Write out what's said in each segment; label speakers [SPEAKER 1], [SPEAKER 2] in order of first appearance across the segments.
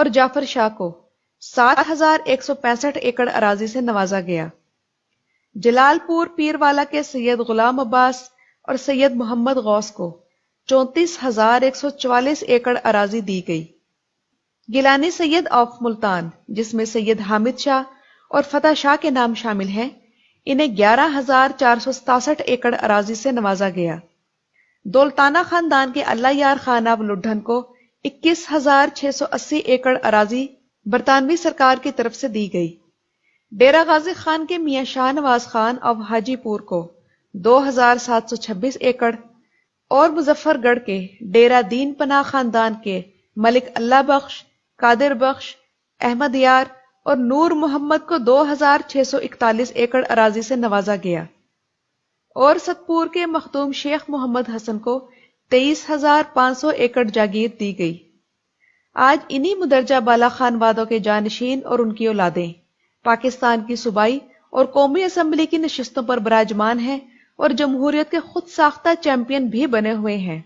[SPEAKER 1] और जाफर शाह को सात हजार एक सौ पैंसठ एकड़ अराजी से नवाजा गया जलालपुर पीरवाला के सैयद गुलाम अब्बास और सैयद मोहम्मद गौस को चौंतीस हजार एक सौ चवालीस एकड़ अराजी दी गई गिलानी सैयद ऑफ मुल्तान जिसमें सैयद हामिद शाह और फतेह शाह के नाम शामिल हैं इन्हें ग्यारह हजार चार सौ सतासठ एकड़ अराजी से नवाजा गया दोलताना खानदान के अल्लाह यार खान अब लुढ़न को इक्कीस हजार छह सौ अस्सी एकड़ अराजी बरतानवी सरकार की तरफ से दी गई डेरा गाजी खान के मियाँ नवाज खान और हाजीपुर को 2,726 छब्बीस एकड़ और मुजफ्फरगढ़ के डेरा दीन पना खानदान के मलिक अल्लाह बख्श कादिर बख्श अहमद यार और नूर मोहम्मद को 2641 एकड़ अराजी से नवाजा गया और सतपुर के मखदूम शेख मोहम्मद हसन को तेईस हजार पांच सौ एकड़ जागीर दी गई आज इन्हीं मुदरजा बाला खान वादों के जानशीन और उनकी औलादें पाकिस्तान की सूबाई और कौमी असम्बली की नशस्तों पर बराजमान हैं और जमहूरियत के खुद साख्ता चैंपियन भी बने हुए हैं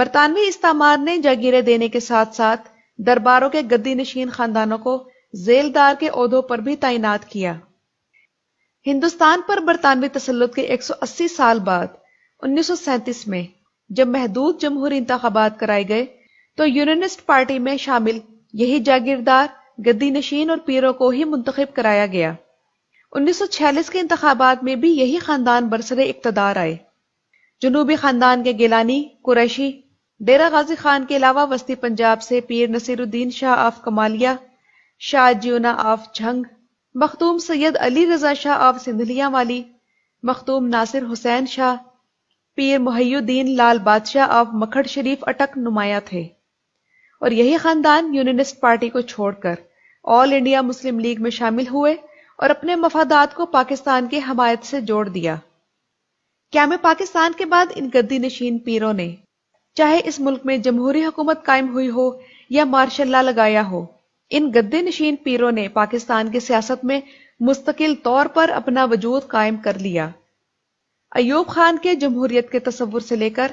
[SPEAKER 1] बरतानवी इस्तेमार ने जागीरें देने के साथ साथ दरबारों के गद्दी नशीन खानदानों को जेलदार के अहदों पर भी तैनात किया हिंदुस्तान पर बरतानवी तसलुत के 180 साल बाद उन्नीस में जब महदूद जमहूरी इंतबात कराए गए तो यूनिस्ट पार्टी में शामिल यही जागीरदार गद्दी नशीन और पीरों को ही मुंतब कराया गया उन्नीस सौ छियालीस के इंतबात में भी यही खानदान बरसर इकतदार आए जनूबी खानदान के गिलानी कुरैशी डेरा गाजी खान के अलावा वस्ती पंजाब से Pir Nasiruddin Shah of Kamalia Shah Jiwana of Jhang Makhdoom Syed Ali Raza Shah of Sindhlianwali Makhdoom Nasir Hussain Shah पीर मुहैदीन लाल बादशाह ऑफ मखड़ शरीफ अटक नुमाया थे और यही खानदान यूनियनिस्ट पार्टी को छोड़कर ऑल इंडिया मुस्लिम लीग में शामिल हुए और अपने मफादात को पाकिस्तान की हमायत से जोड़ दिया क्या में पाकिस्तान के बाद इन गद्दी नशीन पीरों ने चाहे इस मुल्क में जमहूरी हुकूमत कायम हुई हो या मार्शल ला लगाया हो इन गद्दी नशीन पीरों ने पाकिस्तान की सियासत में मुस्तकिल तौर पर अपना वजूद कायम कर लिया अयूब खान के जमहूरियत के तस्वुर से लेकर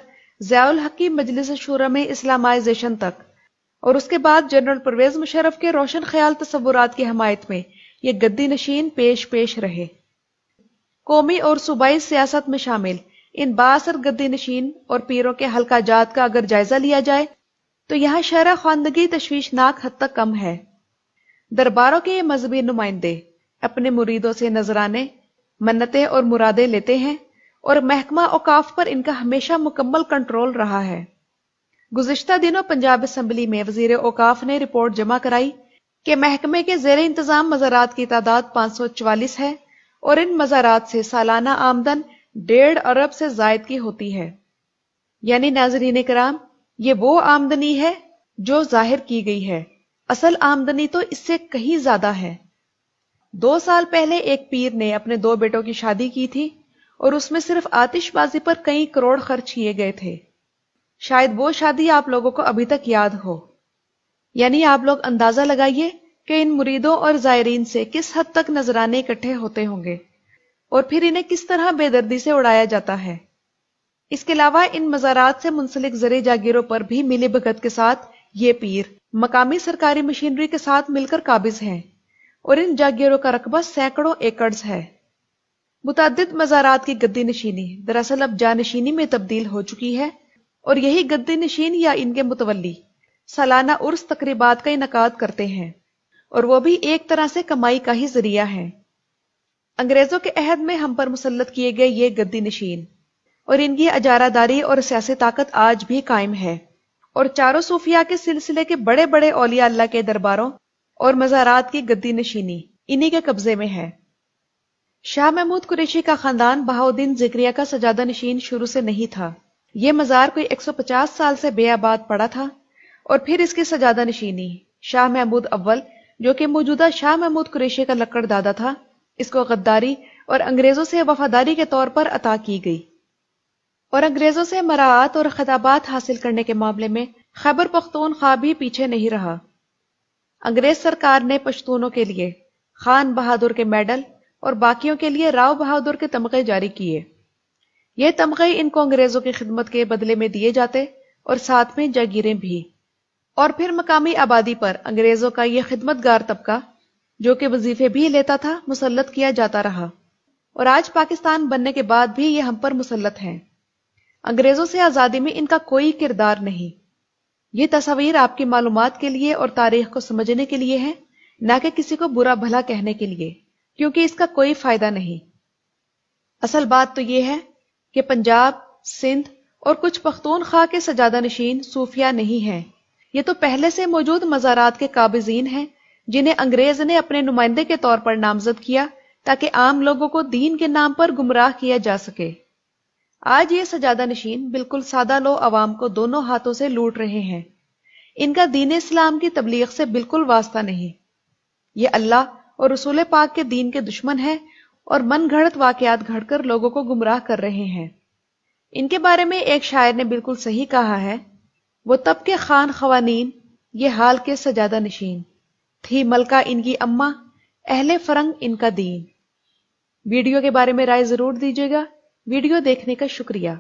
[SPEAKER 1] जयाल हकी मजलिस शुरा में इस्लामाइजेशन तक और उसके बाद जनरल परवेज मुशरफ के रोशन ख्याल तस्वुरात की हमायत में ये गद्दी नशीन पेश पेश रहे कौमी और सूबाई सियासत में शामिल इन बासर गद्दी नशीन और पीरों के हल्का जात का अगर जायजा लिया जाए तो यहां शहरा खानदगी तश्वीशनाक हद तक कम है दरबारों के ये मजहबी नुमाइंदे अपने मुरीदों से नजराने मन्नतें और मुरादें लेते हैं और महकमा औकाफ पर इनका हमेशा मुकम्मल कंट्रोल रहा है गुजशत दिनों पंजाब असम्बली में वजीर औकाफ ने रिपोर्ट जमा कराई कि महकमे के जेर इंतजाम मजारात की तादाद पांच सौ चवालीस है और इन मजारात से सालाना आमदन डेढ़ अरब से जायद की होती है यानी नाजरीन कराम ये वो आमदनी है जो जाहिर की गई है असल आमदनी तो इससे कहीं ज्यादा है दो साल पहले एक पीर ने अपने दो बेटों की शादी की थी और उसमें सिर्फ आतिशबाजी पर कई करोड़ खर्च किए गए थे शायद वो शादी आप लोगों को अभी तक याद हो यानी आप लोग अंदाजा लगाइए कि इन मुरीदों और जायरीन से किस हद तक नजराने इकट्ठे होते होंगे और फिर इन्हें किस तरह बेदर्दी से उड़ाया जाता है इसके अलावा इन मजारात से मुंसलिक जरे जागीरों पर भी मिली भगत के साथ ये पीर मकामी सरकारी मशीनरी के साथ मिलकर काबिज हैं और इन जागीरों का रकबा सैकड़ों एकड़ है मुतद मज़ारात की गद्दी नशीनी दरअसल अब जानशीनी में तब्दील हो चुकी है और यही गद्दी नशीन या इनके मुतवली सालाना उर्स तकरीबा का इनका करते हैं और वह भी एक तरह से कमाई का ही जरिया है अंग्रेजों के अहद में हम पर मुसलत किए गए ये गद्दी नशीन और इनकी अजारादारी और सियासी ताकत आज भी कायम है और चारों सूफिया के सिलसिले के बड़े बड़े औलिया अल्लाह के दरबारों और मज़ारात की गद्दी नशीनी इन्हीं के कब्जे में है शाह महमूद कुरेशी का खानदान बहाउद्दीन जिक्रिया का सजादा नशीन शुरू से नहीं था यह मज़ार कोई 150 साल से बेआबाद पड़ा था और फिर इसकी सजादा नशीनी शाह महमूद अव्वल जो कि मौजूदा शाह महमूद कुरेशी का लक्कड़ दादा था इसको गद्दारी और अंग्रेजों से वफादारी के तौर पर अता की गई और अंग्रेजों से मराहत और खिताबात हासिल करने के मामले में खैबर पख्तून खा भी पीछे नहीं रहा अंग्रेज सरकार ने पश्तूनों के लिए खान बहादुर के मेडल और बाकियों के लिए राव बहादुर के तमगे जारी किए ये तमगे इनको अंग्रेजों की खिदमत के बदले में दिए जाते और साथ में जागीरें भी और फिर मकामी आबादी पर अंग्रेजों का यह खिदमतगार तबका जो कि वजीफे भी लेता था मुसलत किया जाता रहा और आज पाकिस्तान बनने के बाद भी ये हम पर मुसलत हैं अंग्रेजों से आज़ादी में इनका कोई किरदार नहीं ये तस्वीर आपकी मालूम के लिए और तारीख को समझने के लिए है ना कि किसी को बुरा भला कहने के लिए क्योंकि इसका कोई फायदा नहीं असल बात तो यह है कि पंजाब सिंध और कुछ पख्तून खा के सजादा नशीन सूफिया नहीं है ये तो पहले से मौजूद मज़ारात के काबिजीन हैं जिन्हें अंग्रेज ने अपने नुमाइंदे के तौर पर नामजद किया ताकि आम लोगों को दीन के नाम पर गुमराह किया जा सके आज ये सजादा नशीन बिल्कुल सादा लो अवाम को दोनों हाथों से लूट रहे हैं इनका दीन इस्लाम की तबलीग से बिल्कुल वास्ता नहीं ये अल्लाह और रसूल पाक के दीन के दुश्मन हैं और मन घड़त वाकयात घड़कर लोगों को गुमराह कर रहे हैं इनके बारे में एक शायर ने बिल्कुल सही कहा है वो तब के खान खवानीन ये हाल के सजादा नशीन थी मलका इनकी अम्मा अहले फरंग इनका दीन वीडियो के बारे में राय जरूर दीजिएगा वीडियो देखने का शुक्रिया